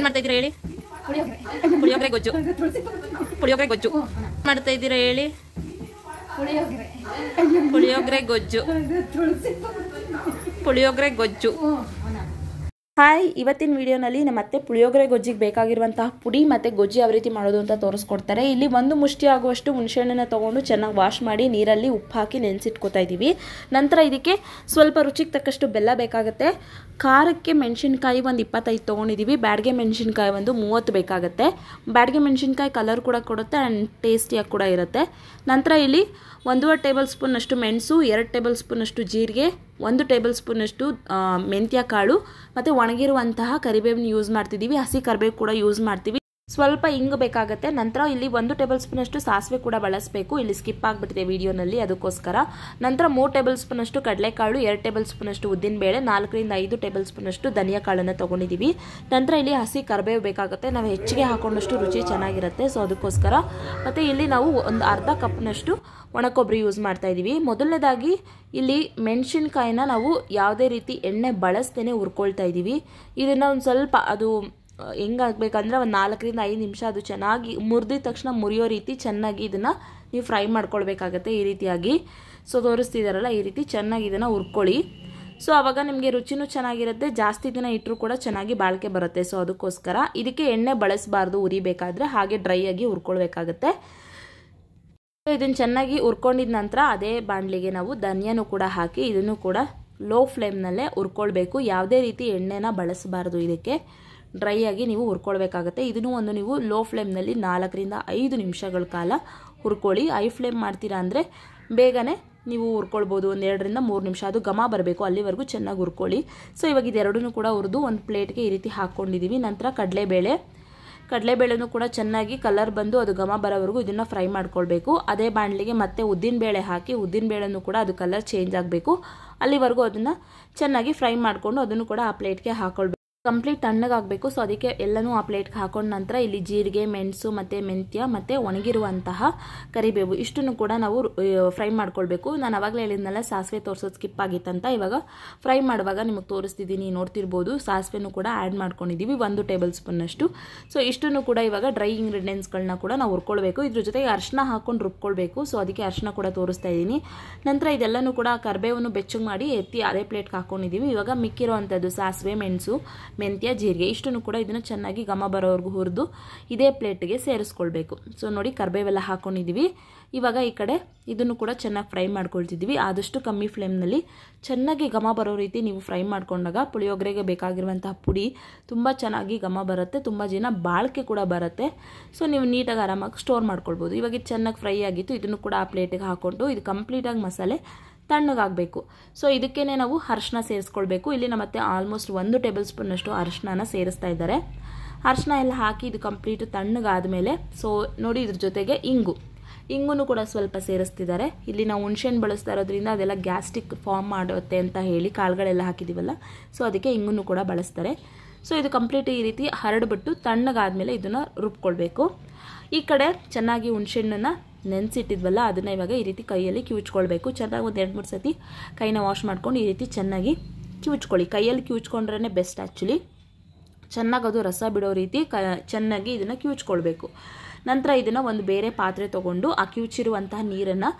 ಏನ್ ಮಾಡ್ತಾ ಇದ್ದೀರಾ ಹೇಳಿ ಪುಳಿಯೋಗರೆ ಗೊಜ್ಜು ಪುಳಿಯೋಗರೆ ಗೊಜ್ಜು ಮಾಡ್ತಾ ಇದ್ದೀರಾ ಹೇಳಿ ಪುಳಿಯೋಗರೆ ಗೊಜ್ಜು ಪುಳಿಯೋಗರೆ ಗೊಜ್ಜು ಹಾಯ್ ಇವತ್ತಿನ ವಿಡಿಯೋನಲ್ಲಿ ನಮ್ಮ ಮತ್ತೆ ಪುಳಿಯೋಗರೆ ಗೊಜ್ಜಿಗೆ ಬೇಕಾಗಿರುವಂತಹ ಪುಡಿ ಮತ್ತು ಗೊಜ್ಜಿ ಯಾವ ರೀತಿ ಮಾಡೋದು ಅಂತ ತೋರಿಸ್ಕೊಡ್ತಾರೆ ಇಲ್ಲಿ ಒಂದು ಮುಷ್ಟಿ ಆಗುವಷ್ಟು ಹುಣಸೆಹಣ್ಣನ್ನು ತೊಗೊಂಡು ಚೆನ್ನಾಗಿ ವಾಶ್ ಮಾಡಿ ನೀರಲ್ಲಿ ಉಪ್ಪು ಹಾಕಿ ನೆನೆಸಿಟ್ಕೋತಾ ಇದ್ದೀವಿ ನಂತರ ಇದಕ್ಕೆ ಸ್ವಲ್ಪ ರುಚಿಗೆ ತಕ್ಕಷ್ಟು ಬೆಲ್ಲ ಬೇಕಾಗುತ್ತೆ ಖಾರಕ್ಕೆ ಮೆಣಸಿನ್ಕಾಯಿ ಒಂದು ಇಪ್ಪತ್ತೈದು ತೊಗೊಂಡಿದ್ದೀವಿ ಬ್ಯಾಡ್ಗೆ ಮೆಣಸಿನ್ಕಾಯಿ ಒಂದು ಮೂವತ್ತು ಬೇಕಾಗುತ್ತೆ ಬ್ಯಾಡ್ಗೆ ಮೆಣಸಿನ್ಕಾಯಿ ಕಲರ್ ಕೂಡ ಕೊಡುತ್ತೆ ಆ್ಯಂಡ್ ಟೇಸ್ಟಿಯಾಗಿ ಕೂಡ ಇರುತ್ತೆ ನಂತರ ಇಲ್ಲಿ ಒಂದೂವರೆ ಟೇಬಲ್ ಸ್ಪೂನಷ್ಟು ಮೆಣಸು ಎರಡು ಟೇಬಲ್ ಸ್ಪೂನಷ್ಟು ಜೀರಿಗೆ ಒಂದು ಟೇಬಲ್ ಸ್ಪೂನಷ್ಟು ಮೆಂತ್ಯ ಕಾಳು ಮತ್ತು ಒಣಗಿರುವಂತಹ ಕರಿಬೇವನ್ನು ಯೂಸ್ ಮಾಡ್ತಿದ್ದೀವಿ ಹಸಿ ಕರಿಬೇವು ಕೂಡ ಯೂಸ್ ಮಾಡ್ತೀವಿ ಸ್ವಲ್ಪ ಹಿಂಗ್ ಬೇಕಾಗುತ್ತೆ ನಂತರ ಇಲ್ಲಿ ಒಂದು ಟೇಬಲ್ ಸ್ಪೂನಷ್ಟು ಸಾಸಿವೆ ಕೂಡ ಬಳಸಬೇಕು ಇಲ್ಲಿ ಸ್ಕಿಪ್ ಆಗ್ಬಿಟ್ಟಿದೆ ವಿಡಿಯೋನಲ್ಲಿ ಅದಕ್ಕೋಸ್ಕರ ನಂತರ ಮೂರು ಟೇಬಲ್ ಸ್ಪೂನಷ್ಟು ಕಡಲೆಕಾಳು ಎರಡು ಟೇಬಲ್ ಸ್ಪೂನಷ್ಟು ಉದ್ದಿನಬೇಳೆ ನಾಲ್ಕರಿಂದ ಐದು ಟೇಬಲ್ ಸ್ಪೂನಷ್ಟು ಧನಿಯಾ ಕಾಳನ್ನು ತೊಗೊಂಡಿದ್ದೀವಿ ನಂತರ ಇಲ್ಲಿ ಹಸಿ ಕರಿಬೇವು ಬೇಕಾಗುತ್ತೆ ನಾವು ಹೆಚ್ಚಿಗೆ ಹಾಕೊಂಡಷ್ಟು ರುಚಿ ಚೆನ್ನಾಗಿರುತ್ತೆ ಸೊ ಅದಕ್ಕೋಸ್ಕರ ಮತ್ತು ಇಲ್ಲಿ ನಾವು ಒಂದು ಅರ್ಧ ಕಪ್ನಷ್ಟು ಒಣಕೊಬ್ಬರಿ ಯೂಸ್ ಮಾಡ್ತಾ ಇದ್ದೀವಿ ಮೊದಲನೇದಾಗಿ ಇಲ್ಲಿ ಮೆಣಸಿನ್ಕಾಯಿನ ನಾವು ಯಾವುದೇ ರೀತಿ ಎಣ್ಣೆ ಬಳಸ್ದೇ ಹುರ್ಕೊಳ್ತಾ ಇದ್ದೀವಿ ಇದನ್ನು ಒಂದು ಸ್ವಲ್ಪ ಅದು ಹೆಂಗಾಗಬೇಕಂದ್ರೆ ಒಂದು ನಾಲ್ಕರಿಂದ ಐದು ನಿಮಿಷ ಅದು ಚೆನ್ನಾಗಿ ಮುರಿದ ತಕ್ಷಣ ಮುರಿಯೋ ರೀತಿ ಚೆನ್ನಾಗಿ ಇದನ್ನು ನೀವು ಫ್ರೈ ಮಾಡ್ಕೊಳ್ಬೇಕಾಗತ್ತೆ ಈ ರೀತಿಯಾಗಿ ಸೊ ತೋರಿಸ್ತಿದ್ದಾರಲ್ಲ ಈ ರೀತಿ ಚೆನ್ನಾಗಿ ಇದನ್ನು ಹುರ್ಕೊಳ್ಳಿ ಸೊ ಆವಾಗ ನಿಮಗೆ ರುಚಿನೂ ಚೆನ್ನಾಗಿರುತ್ತೆ ಜಾಸ್ತಿ ದಿನ ಇಟ್ಟರೂ ಕೂಡ ಚೆನ್ನಾಗಿ ಬಾಳಿಕೆ ಬರುತ್ತೆ ಸೊ ಅದಕ್ಕೋಸ್ಕರ ಇದಕ್ಕೆ ಎಣ್ಣೆ ಬಳಸಬಾರ್ದು ಉರಿಬೇಕಾದ್ರೆ ಹಾಗೆ ಡ್ರೈ ಆಗಿ ಹುರ್ಕೊಳ್ಬೇಕಾಗತ್ತೆ ಸೊ ಇದನ್ನು ಚೆನ್ನಾಗಿ ಹುರ್ಕೊಂಡಿದ ನಂತರ ಅದೇ ಬಾಣಲಿಗೆ ನಾವು ಧನಿಯನೂ ಕೂಡ ಹಾಕಿ ಇದನ್ನು ಕೂಡ ಲೋ ಫ್ಲೇಮ್ನಲ್ಲೇ ಹುರ್ಕೊಳ್ಬೇಕು ಯಾವುದೇ ರೀತಿ ಎಣ್ಣೆನ ಬಳಸಬಾರ್ದು ಇದಕ್ಕೆ ಡ್ರೈ ಆಗಿ ನೀವು ಹುರ್ಕೊಳ್ಬೇಕಾಗತ್ತೆ ಇದನ್ನು ಒಂದು ನೀವು ಲೋ ಫ್ಲೇಮ್ನಲ್ಲಿ ನಾಲ್ಕರಿಂದ ಐದು ನಿಮಿಷಗಳ ಕಾಲ ಹುರ್ಕೊಳ್ಳಿ ಐ ಫ್ಲೇಮ್ ಮಾಡ್ತೀರಾ ಅಂದರೆ ಬೇಗನೆ ನೀವು ಹುರ್ಕೊಳ್ಬೋದು ಒಂದು ಎರಡರಿಂದ ಮೂರು ನಿಮಿಷ ಅದು ಘಮ ಬರಬೇಕು ಅಲ್ಲಿವರೆಗೂ ಚೆನ್ನಾಗಿ ಹುರ್ಕೊಳ್ಳಿ ಸೊ ಇವಾಗ ಇದೆರಡೂ ಕೂಡ ಹುರಿದು ಒಂದು ಪ್ಲೇಟ್ಗೆ ಈ ರೀತಿ ಹಾಕ್ಕೊಂಡಿದ್ದೀವಿ ನಂತರ ಕಡಲೆಬೇಳೆ ಕಡಲೆಬೇಳೆನೂ ಕೂಡ ಚೆನ್ನಾಗಿ ಕಲರ್ ಬಂದು ಅದು ಘಮ ಬರೋವರೆಗೂ ಇದನ್ನು ಫ್ರೈ ಮಾಡ್ಕೊಳ್ಬೇಕು ಅದೇ ಬಾಣಲಿಗೆ ಮತ್ತೆ ಉದ್ದಿನಬೇಳೆ ಹಾಕಿ ಉದ್ದಿನಬೇಳೆನೂ ಕೂಡ ಅದು ಕಲರ್ ಚೇಂಜ್ ಆಗಬೇಕು ಅಲ್ಲಿವರೆಗೂ ಅದನ್ನು ಚೆನ್ನಾಗಿ ಫ್ರೈ ಮಾಡಿಕೊಂಡು ಅದನ್ನು ಕೂಡ ಆ ಪ್ಲೇಟ್ಗೆ ಹಾಕೊಳ್ಬೇಕು ಕಂಪ್ಲೀಟ್ ತಣ್ಣಗಾಗಬೇಕು ಸೊ ಅದಕ್ಕೆ ಎಲ್ಲನೂ ಆ ಪ್ಲೇಟ್ಗೆ ಹಾಕೊಂಡ ನಂತರ ಇಲ್ಲಿ ಜೀರಿಗೆ ಮೆಣಸು ಮತ್ತು ಮೆಂತ್ಯ ಮತ್ತು ಒಣಗಿರುವಂತಹ ಕರಿಬೇವು ಇಷ್ಟನ್ನು ಕೂಡ ನಾವು ಫ್ರೈ ಮಾಡ್ಕೊಳ್ಬೇಕು ನಾನು ಅವಾಗಲೇ ಹೇಳಿದ್ನಲ್ಲ ಸಾಸಿವೆ ತೋರಿಸೋದು ಸ್ಕಿಪ್ ಆಗಿತ್ತಂತ ಇವಾಗ ಫ್ರೈ ಮಾಡುವಾಗ ನಿಮಗೆ ತೋರಿಸ್ತಿದ್ದೀನಿ ನೋಡ್ತಿರ್ಬೋದು ಸಾಸಿವೆನೂ ಕೂಡ ಆ್ಯಡ್ ಮಾಡ್ಕೊಂಡಿದ್ದೀವಿ ಒಂದು ಟೇಬಲ್ ಅಷ್ಟು ಸೊ ಇಷ್ಟನ್ನು ಕೂಡ ಇವಾಗ ಡ್ರೈ ಇಂಗ್ರೀಡಿಯೆಂಟ್ಸ್ಗಳನ್ನ ಕೂಡ ನಾವು ಹುರ್ಕೊಳ್ಬೇಕು ಇದ್ರ ಜೊತೆಗೆ ಅರ್ಶಿನ ಹಾಕೊಂಡು ರುಬ್ಕೊಳ್ಬೇಕು ಸೊ ಅದಕ್ಕೆ ಅರ್ಶಿನ ಕೂಡ ತೋರಿಸ್ತಾ ಇದ್ದೀನಿ ನಂತರ ಇದೆಲ್ಲನೂ ಕೂಡ ಕರಿಬೇವನ್ನು ಬೆಚ್ಚಗೆ ಮಾಡಿ ಎತ್ತಿ ಅದೇ ಪ್ಲೇಟ್ಗೆ ಹಾಕ್ಕೊಂಡಿದ್ದೀವಿ ಇವಾಗ ಮಿಕ್ಕಿರೋ ಸಾಸಿವೆ ಮೆಣಸು ಮೆಂತ್ಯ ಜೀರಿಗೆ ಇಷ್ಟನ್ನು ಕೂಡ ಇದನ್ನು ಚೆನ್ನಾಗಿ ಘಮ ಬರೋವರೆಗೂ ಹುರಿದು ಇದೇ ಪ್ಲೇಟಿಗೆ ಸೇರಿಸ್ಕೊಳ್ಬೇಕು ಸೊ ನೋಡಿ ಕರ್ಬೇವೆಲ್ಲ ಹಾಕ್ಕೊಂಡಿದ್ದೀವಿ ಇವಾಗ ಈ ಕಡೆ ಇದನ್ನು ಕೂಡ ಚೆನ್ನಾಗಿ ಫ್ರೈ ಮಾಡ್ಕೊಳ್ತಿದ್ದೀವಿ ಆದಷ್ಟು ಕಮ್ಮಿ ಫ್ಲೇಮ್ನಲ್ಲಿ ಚೆನ್ನಾಗಿ ಘಮ ಬರೋ ರೀತಿ ನೀವು ಫ್ರೈ ಮಾಡಿಕೊಂಡಾಗ ಪುಳಿಯೋಗರೆಗೆ ಬೇಕಾಗಿರುವಂತಹ ಪುಡಿ ತುಂಬ ಚೆನ್ನಾಗಿ ಗಮ ಬರುತ್ತೆ ತುಂಬ ಜನ ಬಾಳಿಕೆ ಕೂಡ ಬರುತ್ತೆ ಸೊ ನೀವು ನೀಟಾಗಿ ಆರಾಮಾಗಿ ಸ್ಟೋರ್ ಮಾಡ್ಕೊಳ್ಬೋದು ಇವಾಗ ಇದು ಚೆನ್ನಾಗಿ ಫ್ರೈ ಆಗಿತ್ತು ಇದನ್ನು ಕೂಡ ಆ ಪ್ಲೇಟಿಗೆ ಹಾಕ್ಕೊಂಡು ಇದು ಕಂಪ್ಲೀಟಾಗಿ ಮಸಾಲೆ ತಣ್ಣಗಾಗಬೇಕು ಸೊ ಇದಕ್ಕೇ ನಾವು ಅರಶಿನ ಸೇರಿಸ್ಕೊಳ್ಬೇಕು ಇಲ್ಲಿ ಮತ್ತೆ ಆಲ್ಮೋಸ್ಟ್ ಒಂದು ಟೇಬಲ್ ಸ್ಪೂನಷ್ಟು ಅರಶಿನ ಸೇರಿಸ್ತಾ ಇದ್ದಾರೆ ಅರಶಿನ ಎಲ್ಲ ಹಾಕಿ ಇದು ಕಂಪ್ಲೀಟ್ ತಣ್ಣಗಾದ ಮೇಲೆ ಸೊ ನೋಡಿ ಇದ್ರ ಜೊತೆಗೆ ಇಂಗು ಇಂಗು ಕೂಡ ಸ್ವಲ್ಪ ಸೇರಿಸ್ತಿದ್ದಾರೆ ಇಲ್ಲಿ ನಾವು ಹುಣ್ಸೆಹಣ್ಣು ಬಳಸ್ತಾ ಇರೋದ್ರಿಂದ ಅದೆಲ್ಲ ಗ್ಯಾಸ್ಟಿಕ್ ಫಾರ್ಮ್ ಮಾಡುತ್ತೆ ಅಂತ ಹೇಳಿ ಕಾಳುಗಳೆಲ್ಲ ಹಾಕಿದ್ದೀವಲ್ಲ ಸೊ ಅದಕ್ಕೆ ಇಂಗು ಕೂಡ ಬಳಸ್ತಾರೆ ಸೊ ಇದು ಕಂಪ್ಲೀಟ್ ಈ ರೀತಿ ಹರಡ್ಬಿಟ್ಟು ತಣ್ಣಗಾದ ಮೇಲೆ ಇದನ್ನು ರುಬ್ಕೊಳ್ಬೇಕು ಈ ಕಡೆ ಚೆನ್ನಾಗಿ ಹುಣಸೆಹಣ್ಣನ್ನು ನೆನೆಸಿಟ್ಟಿದ್ವಲ್ಲ ಅದನ್ನು ಇವಾಗ ಈ ರೀತಿ ಕೈಯಲ್ಲಿ ಕಿವುಚ್ಕೊಳ್ಬೇಕು ಚೆನ್ನಾಗಿ ಒಂದು ಎರಡು ಮೂರು ಸತಿ ಕೈನ ವಾಶ್ ಮಾಡ್ಕೊಂಡು ಈ ರೀತಿ ಚೆನ್ನಾಗಿ ಕಿವುಚ್ಕೊಳ್ಳಿ ಕೈಯಲ್ಲಿ ಕಿವುಚ್ಕೊಂಡ್ರೇ ಬೆಸ್ಟ್ ಆ್ಯಕ್ಚುಲಿ ಚೆನ್ನಾಗಿ ಅದು ರಸ ಬಿಡೋ ರೀತಿ ಕ ಚೆನ್ನಾಗಿ ಇದನ್ನು ಕಿವುಚ್ಕೊಳ್ಬೇಕು ನಂತರ ಇದನ್ನು ಒಂದು ಬೇರೆ ಪಾತ್ರೆ ತೊಗೊಂಡು ಆ ಕಿವುಚಿರುವಂತಹ ನೀರನ್ನು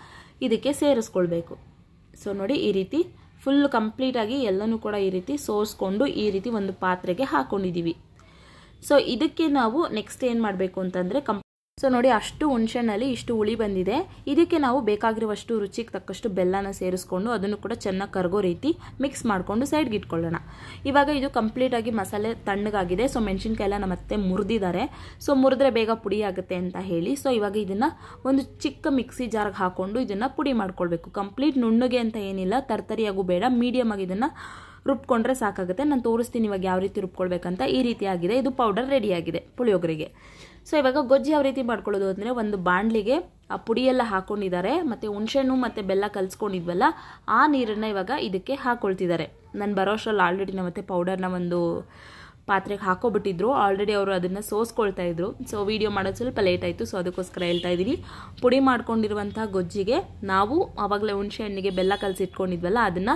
ಇದಕ್ಕೆ ಸೇರಿಸ್ಕೊಳ್ಬೇಕು ಸೊ ನೋಡಿ ಈ ರೀತಿ ಫುಲ್ ಕಂಪ್ಲೀಟಾಗಿ ಎಲ್ಲನೂ ಕೂಡ ಈ ರೀತಿ ಸೋಸ್ಕೊಂಡು ಈ ರೀತಿ ಒಂದು ಪಾತ್ರೆಗೆ ಹಾಕ್ಕೊಂಡಿದ್ದೀವಿ ಸೊ ಇದಕ್ಕೆ ನಾವು ನೆಕ್ಸ್ಟ್ ಏನು ಮಾಡಬೇಕು ಅಂತಂದರೆ ಕಂಪ್ ಸೊ ನೋಡಿ ಅಷ್ಟು ಹುಣಸೆಹಣ್ಣಲ್ಲಿ ಇಷ್ಟು ಹುಳಿ ಬಂದಿದೆ ಇದಕ್ಕೆ ನಾವು ಬೇಕಾಗಿರುವಷ್ಟು ರುಚಿಗೆ ತಕ್ಕಷ್ಟು ಬೆಲ್ಲನ ಸೇರಿಸ್ಕೊಂಡು ಅದನ್ನು ಕೂಡ ಚೆನ್ನಾಗಿ ಕರಗೋ ರೀತಿ ಮಿಕ್ಸ್ ಮಾಡಿಕೊಂಡು ಸೈಡ್ಗೆ ಇಟ್ಕೊಳ್ಳೋಣ ಇವಾಗ ಇದು ಕಂಪ್ಲೀಟಾಗಿ ಮಸಾಲೆ ತಣ್ಣಗಾಗಿದೆ ಸೊ ಮೆಣಸಿನ್ಕಾಯಿ ನಮ್ಮ ಮತ್ತೆ ಮುರಿದಿದ್ದಾರೆ ಸೊ ಮುರಿದ್ರೆ ಬೇಗ ಪುಡಿ ಆಗುತ್ತೆ ಅಂತ ಹೇಳಿ ಸೊ ಇವಾಗ ಇದನ್ನು ಒಂದು ಚಿಕ್ಕ ಮಿಕ್ಸಿ ಜಾರ್ಗೆ ಹಾಕ್ಕೊಂಡು ಇದನ್ನು ಪುಡಿ ಮಾಡ್ಕೊಳ್ಬೇಕು ಕಂಪ್ಲೀಟ್ ನುಣ್ಣಗೆ ಅಂತ ಏನಿಲ್ಲ ತರ್ತರಿಯಾಗೂ ಬೇಡ ಮೀಡಿಯಮ್ ಆಗಿ ಇದನ್ನು ರುಬ್ಕೊಂಡ್ರೆ ಸಾಕಾಗುತ್ತೆ ನಾನು ತೋರಿಸ್ತೀನಿ ಇವಾಗ ಯಾವ ರೀತಿ ರುಬ್ಕೊಳ್ಬೇಕಂತ ಈ ರೀತಿ ಆಗಿದೆ ಇದು ಪೌಡರ್ ರೆಡಿಯಾಗಿದೆ ಪುಳಿಯೋಗರೆಗೆ ಸೊ ಇವಾಗ ಗೊಜ್ಜು ಯಾವ ರೀತಿ ಮಾಡ್ಕೊಳ್ಳೋದು ಅಂದರೆ ಒಂದು ಬಾಣಲಿಗೆ ಆ ಪುಡಿಯೆಲ್ಲ ಹಾಕ್ಕೊಂಡಿದ್ದಾರೆ ಮತ್ತು ಹುಣಸೆಹಣ್ಣು ಮತ್ತು ಬೆಲ್ಲ ಕಲಿಸ್ಕೊಂಡಿದ್ವಲ್ಲ ಆ ನೀರನ್ನು ಇವಾಗ ಇದಕ್ಕೆ ಹಾಕ್ಕೊಳ್ತಿದ್ದಾರೆ ನಾನು ಬರೋಷ್ಟರಲ್ಲಿ ಆಲ್ರೆಡಿ ಮತ್ತೆ ಪೌಡರ್ನ ಒಂದು ಪಾತ್ರೆಗೆ ಹಾಕೋಬಿಟ್ಟಿದ್ರು ಆಲ್ರೆಡಿ ಅವರು ಅದನ್ನು ಸೋಸ್ಕೊಳ್ತಾ ಇದ್ರು ಸೊ ವೀಡಿಯೋ ಮಾಡೋದು ಸ್ವಲ್ಪ ಲೇಟ್ ಆಯಿತು ಸೊ ಅದಕ್ಕೋಸ್ಕರ ಹೇಳ್ತಾ ಇದ್ದೀನಿ ಪುಡಿ ಮಾಡ್ಕೊಂಡಿರುವಂಥ ಗೊಜ್ಜಿಗೆ ನಾವು ಆವಾಗಲೇ ಹುಣಸೆ ಬೆಲ್ಲ ಕಲಸಿಟ್ಕೊಂಡಿದ್ವಲ್ಲ ಅದನ್ನು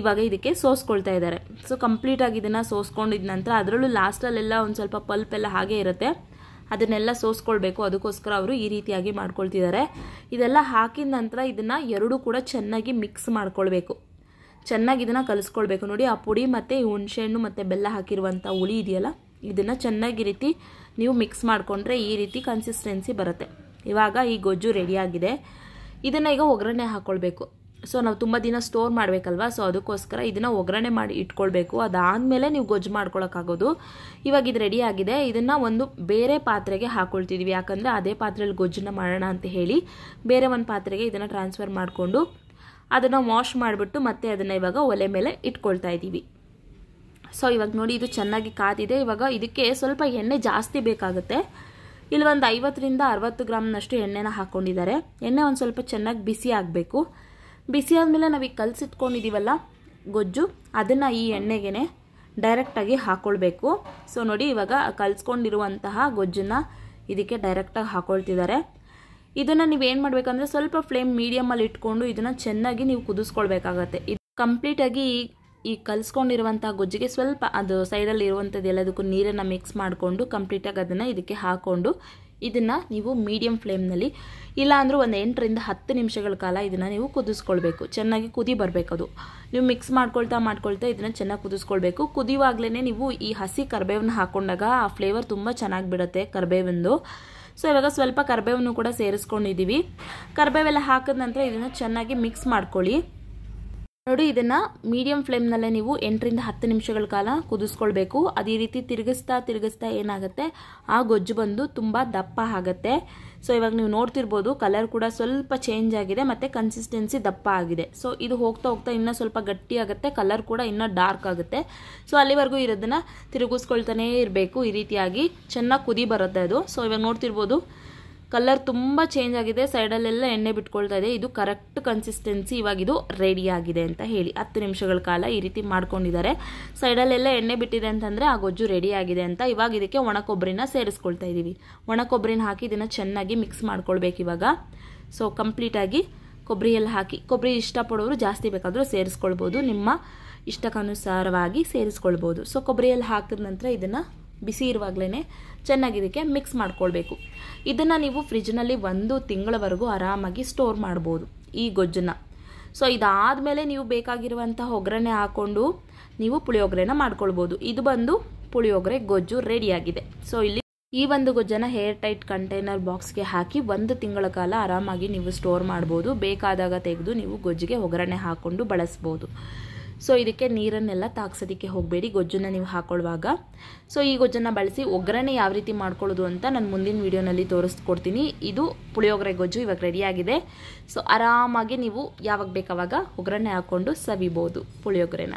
ಇವಾಗ ಇದಕ್ಕೆ ಸೋಸ್ಕೊಳ್ತಾ ಇದ್ದಾರೆ ಸೊ ಕಂಪ್ಲೀಟಾಗಿ ಇದನ್ನು ಸೋಸ್ಕೊಂಡಿದ ನಂತರ ಅದರಲ್ಲೂ ಲಾಸ್ಟಲ್ಲೆಲ್ಲ ಒಂದು ಸ್ವಲ್ಪ ಪಲ್ಪ್ ಎಲ್ಲ ಹಾಗೆ ಇರುತ್ತೆ ಅದನ್ನೆಲ್ಲ ಸೋಸ್ಕೊಳ್ಬೇಕು ಅದಕ್ಕೋಸ್ಕರ ಅವರು ಈ ರೀತಿಯಾಗಿ ಮಾಡ್ಕೊಳ್ತಿದ್ದಾರೆ ಇದೆಲ್ಲ ಹಾಕಿದ ನಂತರ ಇದನ್ನು ಎರಡೂ ಕೂಡ ಚೆನ್ನಾಗಿ ಮಿಕ್ಸ್ ಮಾಡ್ಕೊಳ್ಬೇಕು ಚೆನ್ನಾಗಿ ಇದನ್ನು ಕಲಿಸ್ಕೊಳ್ಬೇಕು ನೋಡಿ ಆ ಪುಡಿ ಮತ್ತು ಹುಣಸೆಹಣ್ಣು ಮತ್ತು ಬೆಲ್ಲ ಹಾಕಿರುವಂಥ ಹುಳಿ ಇದೆಯಲ್ಲ ಇದನ್ನು ಚೆನ್ನಾಗಿ ರೀತಿ ನೀವು ಮಿಕ್ಸ್ ಮಾಡಿಕೊಂಡ್ರೆ ಈ ರೀತಿ ಕನ್ಸಿಸ್ಟೆನ್ಸಿ ಬರುತ್ತೆ ಇವಾಗ ಈ ಗೊಜ್ಜು ರೆಡಿಯಾಗಿದೆ ಇದನ್ನು ಈಗ ಒಗ್ಗರಣೆ ಹಾಕ್ಕೊಳ್ಬೇಕು ಸೊ ನಾವು ತುಂಬ ದಿನ ಸ್ಟೋರ್ ಮಾಡಬೇಕಲ್ವಾ ಸೊ ಅದಕ್ಕೋಸ್ಕರ ಇದನ್ನು ಒಗ್ಗರಣೆ ಮಾಡಿ ಇಟ್ಕೊಳ್ಬೇಕು ಅದಾದಮೇಲೆ ನೀವು ಗೊಜ್ಜು ಮಾಡ್ಕೊಳಕ್ಕಾಗೋದು ಇವಾಗ ಇದು ರೆಡಿ ಆಗಿದೆ ಇದನ್ನು ಒಂದು ಬೇರೆ ಪಾತ್ರೆಗೆ ಹಾಕ್ಕೊಳ್ತಿದ್ವಿ ಯಾಕಂದರೆ ಅದೇ ಪಾತ್ರೆಯಲ್ಲಿ ಗೊಜ್ಜನ್ನ ಮಾಡೋಣ ಅಂತ ಹೇಳಿ ಬೇರೆ ಒಂದು ಪಾತ್ರೆಗೆ ಇದನ್ನು ಟ್ರಾನ್ಸ್ಫರ್ ಮಾಡಿಕೊಂಡು ಅದನ್ನು ವಾಶ್ ಮಾಡಿಬಿಟ್ಟು ಮತ್ತೆ ಅದನ್ನು ಇವಾಗ ಒಲೆ ಮೇಲೆ ಇಟ್ಕೊಳ್ತಾ ಇದ್ದೀವಿ ಸೊ ಇವಾಗ ನೋಡಿ ಇದು ಚೆನ್ನಾಗಿ ಕಾದಿದೆ ಇವಾಗ ಇದಕ್ಕೆ ಸ್ವಲ್ಪ ಎಣ್ಣೆ ಜಾಸ್ತಿ ಬೇಕಾಗುತ್ತೆ ಇಲ್ಲಿ ಒಂದು ಐವತ್ತರಿಂದ ಅರವತ್ತು ಗ್ರಾಮ್ನಷ್ಟು ಎಣ್ಣೆನ ಹಾಕ್ಕೊಂಡಿದ್ದಾರೆ ಎಣ್ಣೆ ಒಂದು ಸ್ವಲ್ಪ ಚೆನ್ನಾಗಿ ಬಿಸಿ ಆಗಬೇಕು ಬಿಸಿ ಆದಮೇಲೆ ನಾವೀಗ ಕಲಸಿಟ್ಕೊಂಡಿದ್ದೀವಲ್ಲ ಗೊಜ್ಜು ಅದನ್ನು ಈ ಎಣ್ಣೆಗೆ ಡೈರೆಕ್ಟಾಗಿ ಹಾಕ್ಕೊಳ್ಬೇಕು ಸೊ ನೋಡಿ ಇವಾಗ ಕಲಿಸ್ಕೊಂಡಿರುವಂತಹ ಗೊಜ್ಜನ್ನು ಇದಕ್ಕೆ ಡೈರೆಕ್ಟಾಗಿ ಹಾಕ್ಕೊಳ್ತಿದ್ದಾರೆ ಇದನ್ನು ನೀವೇನು ಮಾಡಬೇಕಂದ್ರೆ ಸ್ವಲ್ಪ ಫ್ಲೇಮ್ ಮೀಡಿಯಮಲ್ಲಿ ಇಟ್ಕೊಂಡು ಇದನ್ನು ಚೆನ್ನಾಗಿ ನೀವು ಕುದಿಸ್ಕೊಳ್ಬೇಕಾಗತ್ತೆ ಇದು ಕಂಪ್ಲೀಟಾಗಿ ಈ ಕಲಿಸ್ಕೊಂಡಿರುವಂಥ ಗೊಜ್ಜಿಗೆ ಸ್ವಲ್ಪ ಅದು ಸೈಡಲ್ಲಿ ಇರುವಂಥದ್ದು ಎಲ್ಲದಕ್ಕೂ ನೀರನ್ನು ಮಿಕ್ಸ್ ಮಾಡಿಕೊಂಡು ಕಂಪ್ಲೀಟಾಗಿ ಅದನ್ನು ಇದಕ್ಕೆ ಹಾಕ್ಕೊಂಡು ಇದನ್ನು ನೀವು ಮೀಡಿಯಂ ಫ್ಲೇಮ್ನಲ್ಲಿ ಇಲ್ಲಾಂದರೂ ಒಂದು ಎಂಟರಿಂದ ಹತ್ತು ನಿಮಿಷಗಳ ಕಾಲ ಇದನ್ನು ನೀವು ಕುದಿಸ್ಕೊಳ್ಬೇಕು ಚೆನ್ನಾಗಿ ಕುದಿ ಬರಬೇಕು ಅದು ನೀವು ಮಿಕ್ಸ್ ಮಾಡ್ಕೊಳ್ತಾ ಮಾಡ್ಕೊಳ್ತಾ ಇದನ್ನು ಚೆನ್ನಾಗಿ ಕುದಿಸ್ಕೊಳ್ಬೇಕು ಕುದಿಯುವಾಗಲೇ ನೀವು ಈ ಹಸಿ ಕರ್ಬೇವನ್ನ ಹಾಕೊಂಡಾಗ ಆ ಫ್ಲೇವರ್ ತುಂಬ ಚೆನ್ನಾಗಿ ಬಿಡುತ್ತೆ ಕರ್ಬೇವಿಂದು ಸೊ ಇವಾಗ ಸ್ವಲ್ಪ ಕರ್ಬೇವನ್ನು ಕೂಡ ಸೇರಿಸ್ಕೊಂಡಿದ್ದೀವಿ ಕರ್ಬೇವೆಲ್ಲ ಹಾಕಿದ ನಂತರ ಇದನ್ನು ಚೆನ್ನಾಗಿ ಮಿಕ್ಸ್ ಮಾಡ್ಕೊಳ್ಳಿ ನೋಡಿ ಇದನ್ನ ಮೀಡಿಯಂ ಫ್ಲೇಮ್ನಲ್ಲೇ ನೀವು ಎಂಟರಿಂದ ಹತ್ತು ನಿಮಿಷಗಳ ಕಾಲ ಕುದಿಸ್ಕೊಳ್ಬೇಕು ಅದು ಈ ರೀತಿ ತಿರುಗಿಸ್ತಾ ತಿರುಗಿಸ್ತಾ ಏನಾಗುತ್ತೆ ಆ ಗೊಜ್ಜು ಬಂದು ತುಂಬ ದಪ್ಪ ಆಗುತ್ತೆ ಸೊ ಇವಾಗ ನೀವು ನೋಡ್ತಿರ್ಬೋದು ಕಲರ್ ಕೂಡ ಸ್ವಲ್ಪ ಚೇಂಜ್ ಆಗಿದೆ ಮತ್ತೆ ಕನ್ಸಿಸ್ಟೆನ್ಸಿ ದಪ್ಪ ಆಗಿದೆ ಸೊ ಇದು ಹೋಗ್ತಾ ಹೋಗ್ತಾ ಇನ್ನೂ ಸ್ವಲ್ಪ ಗಟ್ಟಿ ಆಗುತ್ತೆ ಕಲರ್ ಕೂಡ ಇನ್ನೂ ಡಾರ್ಕ್ ಆಗುತ್ತೆ ಸೊ ಅಲ್ಲಿವರೆಗೂ ಇರೋದನ್ನ ತಿರುಗಿಸ್ಕೊಳ್ತಾನೇ ಇರಬೇಕು ಈ ರೀತಿಯಾಗಿ ಚೆನ್ನಾಗಿ ಕುದಿ ಬರುತ್ತೆ ಅದು ಸೊ ಇವಾಗ ನೋಡ್ತಿರ್ಬೋದು ಕಲರ್ ತುಂಬ ಚೇಂಜ್ ಆಗಿದೆ ಸೈಡಲ್ಲೆಲ್ಲ ಎಣ್ಣೆ ಬಿಟ್ಕೊಳ್ತಾ ಇದೆ ಇದು ಕರೆಕ್ಟ್ ಕನ್ಸಿಸ್ಟೆನ್ಸಿ ಇದು ರೆಡಿ ಆಗಿದೆ ಅಂತ ಹೇಳಿ ಹತ್ತು ನಿಮಿಷಗಳ ಕಾಲ ಈ ರೀತಿ ಮಾಡ್ಕೊಂಡಿದ್ದಾರೆ ಸೈಡಲ್ಲೆಲ್ಲ ಎಣ್ಣೆ ಬಿಟ್ಟಿದೆ ಅಂತಂದರೆ ಆ ಗೊಜ್ಜು ರೆಡಿ ಆಗಿದೆ ಅಂತ ಇವಾಗ ಇದಕ್ಕೆ ಒಣ ಕೊಬ್ಬರಿನ ಸೇರಿಸ್ಕೊಳ್ತಾ ಇದ್ದೀವಿ ಒಣ ಕೊಬ್ಬರಿನ ಹಾಕಿ ಇದನ್ನು ಚೆನ್ನಾಗಿ ಮಿಕ್ಸ್ ಮಾಡ್ಕೊಳ್ಬೇಕು ಇವಾಗ ಸೊ ಕಂಪ್ಲೀಟಾಗಿ ಕೊಬ್ಬರಿಯಲ್ಲಿ ಹಾಕಿ ಕೊಬ್ಬರಿ ಇಷ್ಟಪಡೋರು ಜಾಸ್ತಿ ಬೇಕಾದರೂ ಸೇರಿಸ್ಕೊಳ್ಬೋದು ನಿಮ್ಮ ಇಷ್ಟಕ್ಕನುಸಾರವಾಗಿ ಸೇರಿಸ್ಕೊಳ್ಬೋದು ಸೊ ಕೊಬ್ಬರಿಯಲ್ಲಿ ಹಾಕಿದ ನಂತರ ಇದನ್ನು ಬಿಸಿ ಇರುವಾಗಲೇ ಚೆನ್ನಾಗಿ ಇದಕ್ಕೆ ಮಿಕ್ಸ್ ಮಾಡ್ಕೊಳ್ಬೇಕು ಇದನ್ನು ನೀವು ಫ್ರಿಜ್ನಲ್ಲಿ ಒಂದು ತಿಂಗಳವರೆಗೂ ಆರಾಮಾಗಿ ಸ್ಟೋರ್ ಮಾಡ್ಬೋದು ಈ ಗೊಜ್ಜನ್ನ ಸೊ ಮೇಲೆ ನೀವು ಬೇಕಾಗಿರುವಂಥ ಒಗ್ಗರಣೆ ಹಾಕ್ಕೊಂಡು ನೀವು ಪುಳಿಯೋಗರೆನ ಮಾಡ್ಕೊಳ್ಬೋದು ಇದು ಬಂದು ಪುಳಿಯೋಗರೆ ಗೊಜ್ಜು ರೆಡಿಯಾಗಿದೆ ಸೊ ಇಲ್ಲಿ ಈ ಒಂದು ಗೊಜ್ಜನ ಹೇರ್ ಟೈಟ್ ಕಂಟೈನರ್ ಬಾಕ್ಸ್ಗೆ ಹಾಕಿ ಒಂದು ತಿಂಗಳ ಕಾಲ ಆರಾಮಾಗಿ ನೀವು ಸ್ಟೋರ್ ಮಾಡ್ಬೋದು ಬೇಕಾದಾಗ ತೆಗೆದು ನೀವು ಗೊಜ್ಜಿಗೆ ಒಗ್ಗರಣೆ ಹಾಕ್ಕೊಂಡು ಬಳಸ್ಬೋದು ಸೊ ಇದಕ್ಕೆ ನೀರನ್ನೆಲ್ಲ ತಾಗ್ಸೋದಕ್ಕೆ ಹೋಗಬೇಡಿ ಗೊಜ್ಜನ್ನು ನೀವು ಹಾಕೊಳ್ಳುವಾಗ ಸೊ ಈ ಗೊಜ್ಜನ್ನು ಬಳಸಿ ಒಗ್ಗರಣೆ ಯಾವ ರೀತಿ ಮಾಡ್ಕೊಳ್ಳೋದು ಅಂತ ನಾನು ಮುಂದಿನ ವೀಡಿಯೋನಲ್ಲಿ ತೋರಿಸ್ಕೊಡ್ತೀನಿ ಇದು ಪುಳಿಯೋಗರೆ ಗೊಜ್ಜು ಇವಾಗ ರೆಡಿಯಾಗಿದೆ ಸೊ ಆರಾಮಾಗಿ ನೀವು ಯಾವಾಗ ಬೇಕಾವಾಗ ಒಗ್ಗರಣೆ ಹಾಕ್ಕೊಂಡು ಸವಿಬೋದು ಪುಳಿಯೋಗರೆನ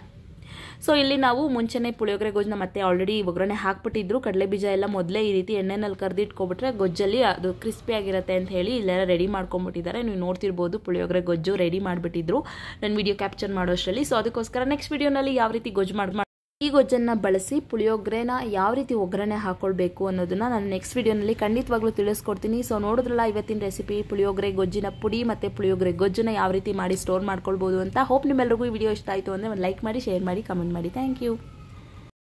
ಸೊ ಇಲ್ಲಿ ನಾವು ಮುಂಚೆನೇ ಪುಳಿಯೋಗರೆ ಗೊಜ್ಜನ್ನ ಮತ್ತೆ ಆಲ್ರೆಡಿ ಒಗ್ಗರಣೆ ಹಾಕ್ಬಿಟ್ಟಿದ್ರು ಕಡಲೆ ಬೀಜ ಎಲ್ಲ ಮೊದಲೇ ಈ ರೀತಿ ಎಣ್ಣೆನಲ್ಲಿ ಇಟ್ಕೊಬಿಟ್ರೆ ಗೊಜ್ಜಲ್ಲಿ ಅದು ಕ್ರಿಸ್ಪಿ ಆಗಿರುತ್ತೆ ಅಂತ ಹೇಳಿ ಇಲ್ಲೆಲ್ಲ ರೆಡಿ ಮಾಡ್ಕೊಂಬಿಟ್ಟಿದ್ದಾರೆ ನೀವು ನೋಡ್ತಿರ್ಬೋದು ಪುಳಿಯೋಗರೆ ಗೊಜ್ಜು ರೆಡಿ ಮಾಡಿಬಿಟ್ಟಿದ್ರು ನನ್ನ ವಿಡಿಯೋ ಕ್ಯಾಪ್ಚರ್ ಮಾಡೋಷ್ಟರಲ್ಲಿ ಸೊ ಅದಕ್ಕೋಸ್ಕರ ನೆಕ್ಸ್ಟ್ ವಿಡಿಯೋನಲ್ಲಿ ಯಾವ ರೀತಿ ಗೊಜ್ಜು ಮಾಡಿ ಈ ಗೊಜ್ಜನ್ನು ಬಳಸಿ ಪುಳಿಯೋಗ್ರೆನ ಯಾವ ರೀತಿ ಒಗ್ಗರಣೆ ಹಾಕೊಳ್ಬೇಕು ಅನ್ನೋದನ್ನ ನಾನು ನೆಕ್ಸ್ಟ್ ವಿಡಿಯೋನಲ್ಲಿ ಖಂಡಿತವಾಗ್ಲೂ ತಿಳಿಸ್ಕೊಡ್ತೀನಿ ಸೊ ನೋಡಿದ್ರಲ್ಲ ಇವತ್ತಿನ ರೆಸಿಪಿ ಪುಳಿಯೋಗ್ರೆ ಗೊಜ್ಜಿನ ಪುಡಿ ಮತ್ತು ಪುಳಿಯೋಗ್ರೆ ಗೊಜ್ಜನ್ನ ಯಾವ ರೀತಿ ಮಾಡಿ ಸ್ಟೋರ್ ಮಾಡ್ಕೊಳ್ಬೋದು ಅಂತ ಹೋಪ್ ನಿಮ್ಮೆಲ್ಲರಿಗೂ ಈ ವಿಡಿಯೋ ಇಷ್ಟ ಆಯಿತು ಅಂದರೆ ಒಂದು ಲೈಕ್ ಮಾಡಿ ಶೇರ್ ಮಾಡಿ ಕಮೆಂಟ್ ಮಾಡಿ ಥ್ಯಾಂಕ್ ಯು